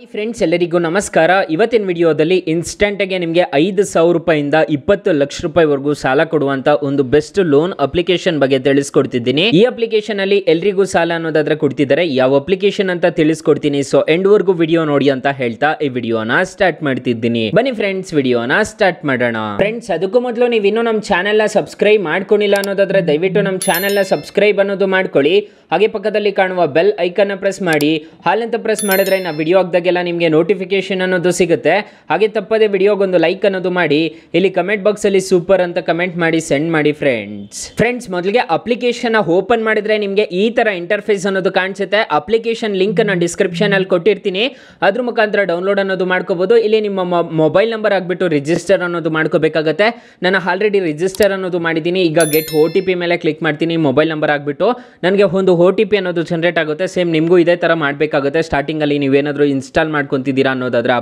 ಈ ಫ್ರೆಂಡ್ಸ್ ಎಲ್ಲರಿಗೂ ನಮಸ್ಕಾರ ಇವತ್ತಿನ ವಿಡಿಯೋದಲ್ಲಿ ಆಗಿ ನಿಮಗೆ ಐದು ಸಾವಿರ ರೂಪಾಯಿಂದ ಇಪ್ಪತ್ತು ಲಕ್ಷ ರೂಪಾಯಿವರೆಗೂ ಸಾಲ ಕೊಡುವಂತ ಒಂದು ಬೆಸ್ಟ್ ಲೋನ್ ಅಪ್ಲಿಕೇಶನ್ ಬಗ್ಗೆ ತಿಳಿಸ್ಕೊಡ್ತಿದ್ದೀನಿ ಈ ಅಪ್ಲಿಕೇಶನ್ ಅಲ್ಲಿ ಎಲ್ರಿಗೂ ಸಾಲ ಅನ್ನೋದಾದ್ರೆ ಕೊಡ್ತಿದ್ದಾರೆ ಯಾವ ಅಪ್ಲಿಕೇಶನ್ ಅಂತ ತಿಳಿಸ್ಕೊಡ್ತೀನಿ ಸೊ ಎಂಡ್ವರೆಗೂ ವಿಡಿಯೋ ನೋಡಿ ಅಂತ ಹೇಳ್ತಾ ಈ ವಿಡಿಯೋನ ಸ್ಟಾರ್ಟ್ ಮಾಡ್ತಿದ್ದೀನಿ ಬನ್ನಿ ಫ್ರೆಂಡ್ಸ್ ವಿಡಿಯೋನ ಸ್ಟಾರ್ಟ್ ಮಾಡೋಣ ಫ್ರೆಂಡ್ಸ್ ಅದಕ್ಕೂ ಮೊದಲು ನೀವು ಇನ್ನೂ ನಮ್ಮ ಚಾನೆಲ್ನ ಸಬ್ಸ್ಕ್ರೈಬ್ ಮಾಡ್ಕೊಂಡಿಲ್ಲ ಅನ್ನೋದಾದ್ರೆ ದಯವಿಟ್ಟು ನಮ್ಮ ಚಾನೆಲ್ನ ಸಬ್ಸ್ಕ್ರೈಬ್ ಅನ್ನೋದು ಮಾಡ್ಕೊಳ್ಳಿ ಹಾಗೆ ಪಕ್ಕದಲ್ಲಿ ಕಾಣುವ ಬೆಲ್ ಐಕನ್ನ ಪ್ರೆಸ್ ಮಾಡಿ ಹಾಲಂತ ಪ್ರೆಸ್ ಮಾಡಿದ್ರೆ ನಾವು ವಿಡಿಯೋ ಹಾಕಿದಾಗ ನಿಮಗೆ ನೋಟಿಫಿಕೇಶನ್ ಅನ್ನೋದು ಸಿಗುತ್ತೆ ಹಾಗೆ ತಪ್ಪದೆ ವಿಡಿಯೋಗೊಂದು ಲೈಕ್ ಅನ್ನೋದು ಮಾಡಿ ಇಲ್ಲಿ ಕಮೆಂಟ್ ಅಲ್ಲಿ ಸೂಪರ್ ಅಂತ ಕಮೆಂಟ್ ಮಾಡಿ ಸೆಂಡ್ ಮಾಡಿ ಫ್ರೆಂಡ್ಸ್ ಫ್ರೆಂಡ್ಸ್ ಮೊದಲಿಗೆ ಅಪ್ಲಿಕೇಶನ್ ಓಪನ್ ಮಾಡಿದ್ರೆ ನಿಮಗೆ ಈ ಥರ ಇಂಟರ್ಫೇಸ್ ಅನ್ನೋದು ಕಾಣಿಸುತ್ತೆ ಅಪ್ಲಿಕೇಶನ್ ಲಿಂಕ್ ಡಿಸ್ಕ್ರಿಪ್ಷನ್ ಅಲ್ಲಿ ಕೊಟ್ಟಿರ್ತೀನಿ ಅದ್ರ ಮುಖಾಂತರ ಡೌನ್ಲೋಡ್ ಅನ್ನೋದು ಮಾಡ್ಕೋಬಹುದು ಇಲ್ಲಿ ನಿಮ್ಮ ಮೊಬೈಲ್ ನಂಬರ್ ಆಗಿಬಿಟ್ಟು ರಿಜಿಸ್ಟರ್ ಅನ್ನೋದು ಮಾಡ್ಕೋಬೇಕಾಗತ್ತೆ ನಾನು ಆಲ್ರೆಡಿ ರಿಜಿಸ್ಟರ್ ಅನ್ನೋದು ಮಾಡಿದ್ದೀನಿ ಈಗ ಗೆಟ್ ಓ ಟಿ ಪಿ ಮೇಲೆ ಕ್ಲಿಕ್ ಮಾಡ್ತೀನಿ ಮೊಬೈಲ್ ನಂಬರ್ ಆಗಿಬಿಟ್ಟು ನನಗೆ ಒಂದು ಓ ಪಿ ಅನ್ನೋದು ಜನರೇಟ್ ಆಗುತ್ತೆ ಸೇಮ್ ನಿಮಗೂ ಇದೇ ಥರ ಮಾಡಬೇಕಾಗುತ್ತೆ ಅಲ್ಲಿ ನೀವೇನಾದರೂ ಇನ್ಸ್ ಇನ್ಸ್ಟಾಲ್ ಮಾಡ್ಕೊಂತಿದ್ದೀರಾ ಅನ್ನೋದಾದ್ರೆ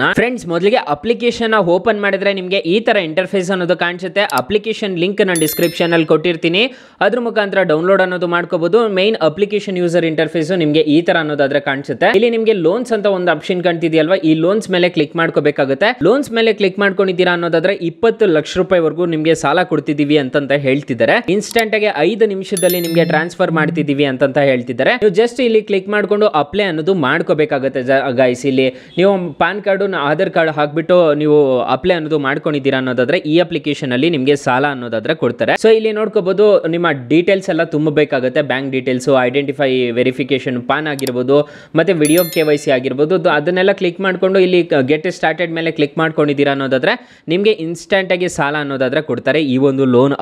ನ ಫ್ರೆಂಡ್ಸ್ ಮೊದಲಿಗೆ ಅಪ್ಲಿಕೇಶನ್ ಓಪನ್ ಮಾಡಿದ್ರೆ ನಿಮಗೆ ಈ ತರ ಇಂಟರ್ಫೇಸ್ ಅನ್ನೋದು ಕಾಣಿಸುತ್ತೆ ಅಪ್ಲಿಕೇಶನ್ ಲಿಂಕ್ ನಾನು ಡಿಸ್ಕ್ರಿಪ್ಷನ್ ಅಲ್ಲಿ ಕೊಟ್ಟಿರ್ತೀನಿ ಅದ್ರ ಮುಖಾಂತರ ಡೌನ್ಲೋಡ್ ಅನ್ನೋದು ಮಾಡ್ಕೋಬಹುದು ಮೈನ್ ಅಪ್ಲಿಕೇಶನ್ ಯೂಸರ್ ಇಂಟರ್ಫೇಸ್ ನಿಮಗೆ ಈ ತರ ಅನ್ನೋದಾದ್ರೆ ಕಾಣಿಸುತ್ತೆ ಇಲ್ಲಿ ನಿಮಗೆ ಲೋನ್ಸ್ ಅಂತ ಒಂದು ಆಪ್ಷನ್ ಕಾಣ್ತಿದೆಯಲ್ವಾ ಈ ಲೋನ್ಸ್ ಮೇಲೆ ಕ್ಲಿಕ್ ಮಾಡ್ಕೋಬೇಕಾಗುತ್ತೆ ಲೋನ್ಸ್ ಮೇಲೆ ಕ್ಲಿಕ್ ಮಾಡ್ಕೊಂಡಿದ್ದೀರಾ ಅನ್ನೋದಾದ್ರೆ ಇಪ್ಪತ್ತು ಲಕ್ಷ ರೂಪಾಯಿ ರೂಪಾಯಿವರೆಗೂ ನಿಮಗೆ ಸಾಲ ಕೊಡ್ತಿದೀವಿ ಅಂತ ಹೇಳ್ತಿದ್ದಾರೆ ಇನ್ಸ್ಟೆಂಟ್ ಆಗಿ ಐದು ನಿಮಿಷದಲ್ಲಿ ನಿಮಗೆ ಟ್ರಾನ್ಸ್ಫರ್ ಮಾಡ್ತಿದೀವಿ ಅಂತ ಹೇಳ್ತಿದ್ದಾರೆ ನೀವು ಜಸ್ಟ್ ಇಲ್ಲಿ ಕ್ಲಿಕ್ ಮಾಡ್ಕೊಂಡು ಅಪ್ಲೈ ಅನ್ನೋದು ಮಾಡ್ಕೋಬೇಕಾಗುತ್ತೆ ಗೈಸ್ ಇಲ್ಲಿ ನೀವು ಪ್ಯಾನ್ ಕಾರ್ಡು ಆಧಾರ್ ಕಾರ್ಡ್ ಹಾಕ್ಬಿಟ್ಟು ನೀವು ಅಪ್ಲೈ ಅನ್ನೋದು ಮಾಡ್ಕೊಂಡಿದ್ದೀರಾ ಅನ್ನೋದಾದ್ರೆ ಈ ಅಪ್ಲಿಕೇಶನ್ ಅಲ್ಲಿ ನಿಮಗೆ ಸಾಲ ಅನ್ನೋದಾದ್ರೆ ಕೊಡ್ತಾರೆ ಸೊ ಇಲ್ಲಿ ನೋಡ್ಕೋಬಹುದು ನಿಮ್ಮ ಡೀಟೇಲ್ಸ್ ಎಲ್ಲ ತುಂಬಬೇಕಾಗುತ್ತೆ bank details identify verification PAN ಆಗಿರ್ಬೋದು ಮತ್ತೆ ವಿಡಿಯೋ ಕೆ ವೈ ಸಿ ಆಗಿರ್ಬೋದು ಅದನ್ನೆಲ್ಲ ಕ್ಲಿಕ್ ಮಾಡಿಕೊಂಡು ಇಲ್ಲಿ ಗೆಟ್ ಸ್ಟಾರ್ಟೆಡ್ ಮೇಲೆ ಕ್ಲಿಕ್ ಮಾಡ್ಕೊಂಡಿದ್ದೀರಾ ಅನ್ನೋದಾದ್ರೆ ನಿಮಗೆ ಇನ್ಸ್ಟೆಂಟಾಗಿ ಸಾಲ ಅನ್ನೋದಾದ್ರೆ ಕೊಡ್ತಾರೆ ಈ ಒಂದು ಲೋನ್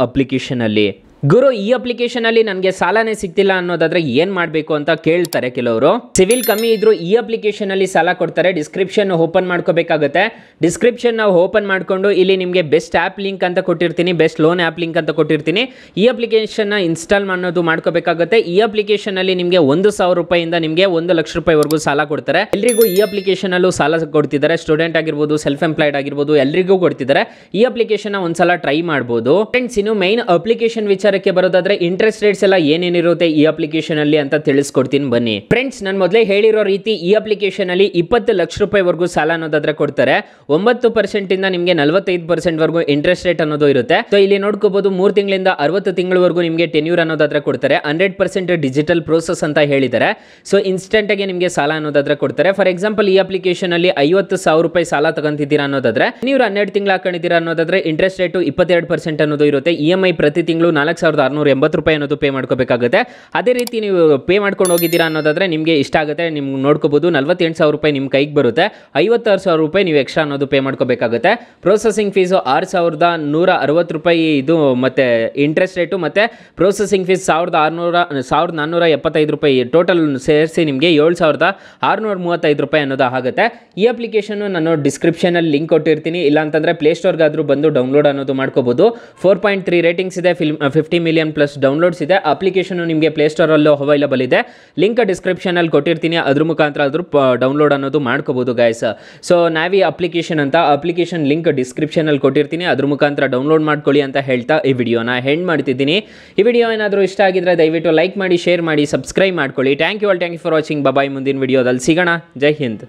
ಅಲ್ಲಿ ಗುರು ಈ ಅಪ್ಲಿಕೇಶನ್ ಅಲ್ಲಿ ನನಗೆ ಸಾಲನೇ ಸಿಗ್ತಿಲ್ಲ ಅನ್ನೋದಾದ್ರೆ ಏನ್ ಮಾಡಬೇಕು ಅಂತ ಕೇಳ್ತಾರೆ ಕೆಲವರು ಸಿವಿಲ್ ಕಮ್ಮಿ ಇದ್ರು ಈ ಅಪ್ಲಿಕೇಶನ್ ಅಲ್ಲಿ ಸಾಲ ಕೊಡ್ತಾರೆ ಡಿಸ್ಕ್ರಿಪ್ಷನ್ ಓಪನ್ ಮಾಡ್ಕೋಬೇಕಾಗುತ್ತೆ ಡಿಸ್ಕ್ರಿಪ್ಷನ್ ನಾವು ಓಪನ್ ಮಾಡಿಕೊಂಡು ಇಲ್ಲಿ ನಿಮಗೆ ಬೆಸ್ಟ್ ಆಪ್ ಲಿಂಕ್ ಅಂತ ಕೊಟ್ಟಿರ್ತೀನಿ ಬೆಸ್ಟ್ ಲೋನ್ ಆಪ್ ಲಿಂಕ್ ಅಂತ ಕೊಟ್ಟಿರ್ತೀನಿ ಈ ಅಪ್ಲಿಕೇಶನ್ ಇನ್ಸ್ಟಾಲ್ ಮಾಡೋದು ಮಾಡ್ಕೋಬೇಕಾಗುತ್ತೆ ಈ ಅಪ್ಲಿಕೇಶನ್ ಅಲ್ಲಿ ನಿಮಗೆ ಒಂದು ಸಾವಿರ ರೂಪಾಯಿಂದ ನಿಮಗೆ ಒಂದು ಲಕ್ಷ ರೂಪಾಯಿವರೆಗೂ ಸಾಲ ಕೊಡ್ತಾರೆ ಎಲ್ರಿಗೂ ಈ ಅಪ್ಲಿಕೇಶನ್ ಅಲ್ಲೂ ಸಾಲ ಕೊಡ್ತಿದ್ದಾರೆ ಸ್ಟೂಡೆಂಟ್ ಆಗಿರ್ಬೋದು ಸೆಲ್ಫ್ ಎಂಪ್ಲಾಯ್ಡ್ ಆಗಿರ್ಬೋದು ಎಲ್ರಿಗೂ ಕೊಡ್ತಿದ್ದಾರೆ ಈ ಅಪ್ಲಿಕೇಶನ್ ಒಂದ್ಸಲ ಟ್ರೈ ಮಾಡಬಹುದು ಫ್ರೆಂಡ್ಸ್ ಇನ್ನು ಮೈನ್ ಅಪ್ಲಿಕೇಶನ್ ವಿಚಾರ ವಿಚಾರಕ್ಕೆ ಬರೋದಾದ್ರೆ ಇಂಟ್ರೆಸ್ಟ್ ರೇಟ್ಸ್ ಎಲ್ಲ ಏನೇನಿರುತ್ತೆ ಈ ಅಪ್ಲಿಕೇಶನ್ ಅಲ್ಲಿ ಅಂತ ತಿಳಿಸ್ಕೊಡ್ತೀನಿ ಬನ್ನಿ ಫ್ರೆಂಡ್ಸ್ ನಾನು ಮೊದಲೇ ಹೇಳಿರೋ ರೀತಿ ಈ ಅಪ್ಲಿಕೇಶನ್ ಅಲ್ಲಿ ಇಪ್ಪತ್ತು ಲಕ್ಷ ರೂಪಾಯಿ ರೂಪಾಯಿವರೆಗೂ ಸಾಲ ಅನ್ನೋದಾದ್ರೆ ಕೊಡ್ತಾರೆ ಒಂಬತ್ತು ಪರ್ಸೆಂಟ್ ಇಂದ ನಿಮಗೆ ನಲವತ್ತೈದು ಪರ್ಸೆಂಟ್ ವರೆಗೂ ಇಂಟ್ರೆಸ್ಟ್ ರೇಟ್ ಅನ್ನೋದು ಇರುತ್ತೆ ಸೊ ಇಲ್ಲಿ ನೋಡ್ಕೋಬಹುದು ಮೂರ್ ತಿಂಗಳಿಂದ ಅರವತ್ತು ತಿಂಗಳವರೆಗೂ ನಿಮಗೆ ಟೆನ್ಯೂರ್ ಅನ್ನೋದಾದ್ರೆ ಕೊಡ್ತಾರೆ ಹಂಡ್ರೆಡ್ ಪರ್ಸೆಂಟ್ ಡಿಜಿಟಲ್ ಪ್ರೋಸೆಸ್ ಅಂತ ಹೇಳಿದ್ದಾರೆ ಸೊ ಇನ್ಸ್ಟೆಂಟ್ ಆಗಿ ನಿಮಗೆ ಸಾಲ ಅನ್ನೋದಾದ್ರೆ ಕೊಡ್ತಾರೆ ಫಾರ್ ಎಕ್ಸಾಂಪಲ್ ಈ ಅಪ್ಲಿಕೇಶನ್ ಅಲ್ಲಿ ಐವತ್ತು ಸಾವಿರ ರೂಪಾಯಿ ಸಾಲ ತಗೊಂತಿದ್ದೀರಾ ಅನ್ನೋದಾದ್ರೆ ನೀವು ಹನ್ನೆರಡು ತಿಂಗಳು ಹಾಕೊಂಡಿದ್ದೀರಾ ಅನ್ನೋದಾದ್ರೆ ಇಂಟ್ರೆಸ್ಟ್ ರೇಟ್ ಇಪ್ಪತ್ತೆರಡು ಪರ್ಸೆಂಟ್ ಅನ್ನೋದು ಇರುತ್ತೆ ಇ ಎಂ ಐ ಪ್ರತಿ ತಿಂಗಳು ನಾಲ್ಕು ಸಾವಿರದ ಆರುನೂರ ಎಂಬತ್ತು ರೂಪಾಯಿ ಅನ್ನೋದು ಪೇ ಮಾಡ್ಕೋಬೇಕಾಗುತ್ತೆ ಅದೇ ರೀತಿ ನೀವು ಪೇ ಮಾಡ್ಕೊಂಡು ಹೋಗಿದ್ದೀರಾ ಅನ್ನೋದಾದರೆ ನಿಮಗೆ ಇಷ್ಟ ಆಗುತ್ತೆ ನಿಮ್ಗೆ ನೋಡ್ಕೋಬೋದು ನಲ್ವತ್ತೆಂಟು ಸಾವಿರ ರೂಪಾಯಿ ನಿಮ್ಮ ಕೈಗೆ ಬರುತ್ತೆ ಐವತ್ತಾರು ಸಾವಿರ ರೂಪಾಯಿ ನೀವು ಎಕ್ಸ್ಟ್ರಾ ಅನ್ನೋದು ಪೇ ಮಾಡ್ಕೋಬೇಕಾಗುತ್ತೆ ಪ್ರೊಸೆಸಿಂಗ್ ಫೀಸು ಆರು ಸಾವಿರದ ನೂರ ಅರವತ್ತು ರೂಪಾಯಿ ಇದು ಮತ್ತು ಇಂಟ್ರೆಸ್ಟ್ ರೇಟು ಮತ್ತು ಪ್ರೊಸೆಸಿಂಗ್ ಫೀಸ್ ಸಾವಿರದ ಆರುನೂರ ಸಾವಿರದ ನಾನ್ನೂರ ಎಪ್ಪತ್ತೈದು ರೂಪಾಯಿ ಟೋಟಲ್ ಸೇರಿಸಿ ನಿಮಗೆ ಏಳು ಸಾವಿರದ ಆರುನೂರ ಮೂವತ್ತೈದು ರೂಪಾಯಿ ಅನ್ನೋದು ಆಗುತ್ತೆ ಈ ಅಪ್ಲಿಕೇಶನ್ನು ನಾನು ಡಿಸ್ಕ್ರಿಪ್ಷನಲ್ಲಿ ಲಿಂಕ್ ಕೊಟ್ಟಿರ್ತೀನಿ ಇಲ್ಲಾಂತಂದರೆ ಪ್ಲೇಸ್ಟೋರ್ಗಾದರೂ ಬಂದು ಡೌನ್ಲೋಡ್ ಅನ್ನೋದು ಮಾಡ್ಕೋಬೋದು ಫೋರ್ ಪಾಯಿಂಟ್ ತ್ರೀ ರೇಟಿಂಗ್ಸ್ ಇದೆ ಫಿಲ್ಮ್ fifty fifty million plus downloads ಇದೆ ಅಪ್ಲಿಕೇಶನ್ ನಿಮಗೆ ಪ್ಲೇಸ್ಟೋರಲ್ಲೂ ಅವೈಲಬಲ್ ಇದೆ ಲಿಂಕ್ ಡಿಸ್ಕ್ರಿಪ್ಷನ್ ಅಲ್ಲಿ ಕೊಟ್ಟಿರ್ತೀನಿ ಅದ್ರ ಮುಖಾಂತರ ಅದ್ರ ಡೌನ್ಲೋಡ್ ಅನ್ನೋದು ಮಾಡ್ಕೋಬೋದು ಗಾಯ್ಸ್ ಸೊ ನಾವಿ ಅಪ್ಲಿಕೇಶನ್ ಅಂತ ಅಪ್ಲಿಕೇಶನ್ ಲಿಂಕ್ ಡಿಸ್ಕ್ರಿಪ್ಷನಲ್ಲಿ ಕೊಟ್ಟಿರ್ತೀನಿ ಅದ್ರ ಮುಖಾಂತರ ಡೌನ್ಲೋಡ್ ಮಾಡ್ಕೊಳ್ಳಿ ಅಂತ ಹೇಳ್ತಾ ಈ ವಿಡಿಯೋನ ಹೆಂಡ್ ಮಾಡ್ತಿದ್ದೀನಿ ಈ ವಿಡಿಯೋ ಏನಾದರೂ ಇಷ್ಟ ಆಗಿದ್ರೆ ದಯವಿಟ್ಟು ಲೈಕ್ ಮಾಡಿ ಶೇರ್ ಮಾಡಿ ಸಬ್ಸ್ಕ್ರೈಬ್ ಮಾಡ್ಕೊಳ್ಳಿ thank you all thank you for watching bye ಮುಂದಿನ ವಿಡಿಯೋದಲ್ಲಿ ಸಿಗೋಣ ಜೈ ಹಿಂದ್